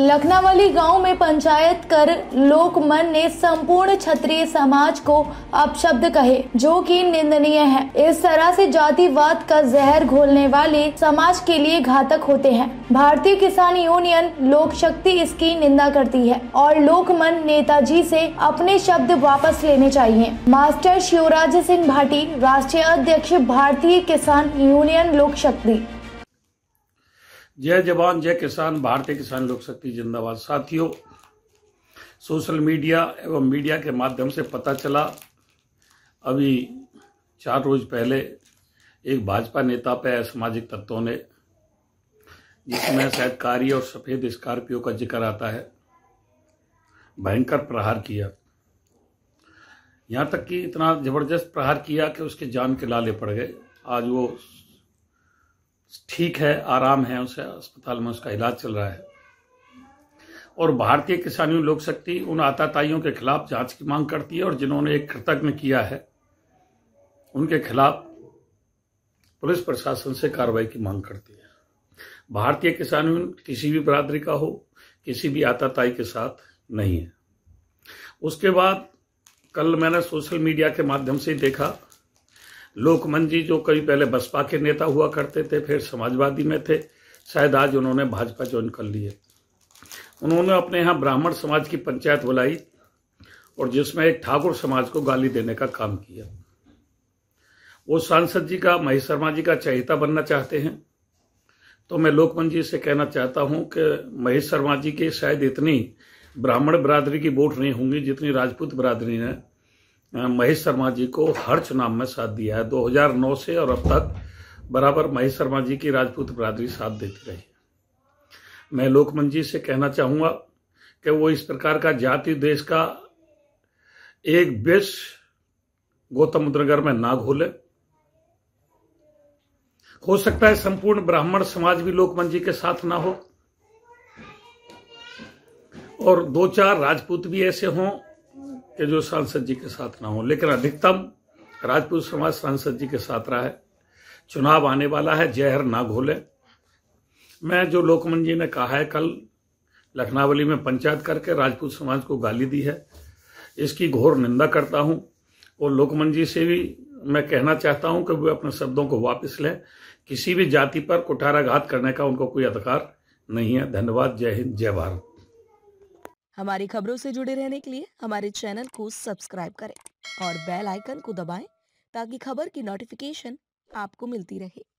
लखनावली गांव में पंचायत कर लोकमन ने संपूर्ण क्षत्रिय समाज को अपशब्द कहे जो कि निंदनीय है इस तरह से जातिवाद का जहर घोलने वाले समाज के लिए घातक होते हैं भारतीय किसान यूनियन लोक शक्ति इसकी निंदा करती है और लोकमन नेताजी से अपने शब्द वापस लेने चाहिए मास्टर शिवराज सिंह भाटी राष्ट्रीय अध्यक्ष भारतीय किसान यूनियन लोक शक्ति जय जवान जय किसान भारतीय किसान लोक शक्ति जिंदाबाद साथियों सोशल मीडिया एवं मीडिया के माध्यम से पता चला अभी चार रोज पहले एक भाजपा नेता पे असामाजिक तत्वों ने जिसमें शायद कारी और सफ़ेद स्कॉर्पियो का जिक्र आता है भयंकर प्रहार किया यहाँ तक कि इतना ज़बरदस्त प्रहार किया कि उसके जान के लाले पड़ गए आज वो ठीक है आराम है उसे अस्पताल में उसका इलाज चल रहा है और भारतीय किसान लोक शक्ति उन आताताइयों के खिलाफ जांच की मांग करती है और जिन्होंने एक कृतज्ञ किया है उनके खिलाफ पुलिस प्रशासन से कार्रवाई की मांग करती है भारतीय किसान किसी भी बरादरी का हो किसी भी आताताई के साथ नहीं है उसके बाद कल मैंने सोशल मीडिया के माध्यम से देखा लोकमन जी जो कभी पहले बसपा के नेता हुआ करते थे फिर समाजवादी में थे शायद आज उन्होंने भाजपा ज्वाइन कर लिए उन्होंने अपने यहाँ ब्राह्मण समाज की पंचायत बुलाई और जिसमें एक ठाकुर समाज को गाली देने का काम किया वो सांसद जी का महेश शर्मा जी का चहिता बनना चाहते हैं तो मैं लोकमन जी से कहना चाहता हूं कि महेश शर्मा जी के शायद इतनी ब्राह्मण बरादरी की वोट नहीं होंगी जितनी राजपूत बरादरी ने महेश शर्मा जी को हर चुनाव में साथ दिया है 2009 से और अब तक बराबर महेश शर्मा जी की राजपूत बरादरी साथ देती रही मैं लोकमन जी से कहना चाहूंगा कि वो इस प्रकार का जाति देश का एक बेस गौतम नगर में ना घोले हो सकता है संपूर्ण ब्राह्मण समाज भी लोकमन जी के साथ ना हो और दो चार राजपूत भी ऐसे हों कि जो सांसद जी के साथ ना हो लेकिन अधिकतम राजपूत समाज सांसद जी के साथ रहा है चुनाव आने वाला है जहर ना घोले मैं जो लोकमन जी ने कहा है कल लखनावली में पंचायत करके राजपूत समाज को गाली दी है इसकी घोर निंदा करता हूं और लोकमन जी से भी मैं कहना चाहता हूं कि वे अपने शब्दों को वापस लें किसी भी जाति पर कुठाराघात करने का उनको कोई अधिकार नहीं है धन्यवाद जय हिंद जय भारत हमारी खबरों से जुड़े रहने के लिए हमारे चैनल को सब्सक्राइब करें और बेल आइकन को दबाएं ताकि खबर की नोटिफिकेशन आपको मिलती रहे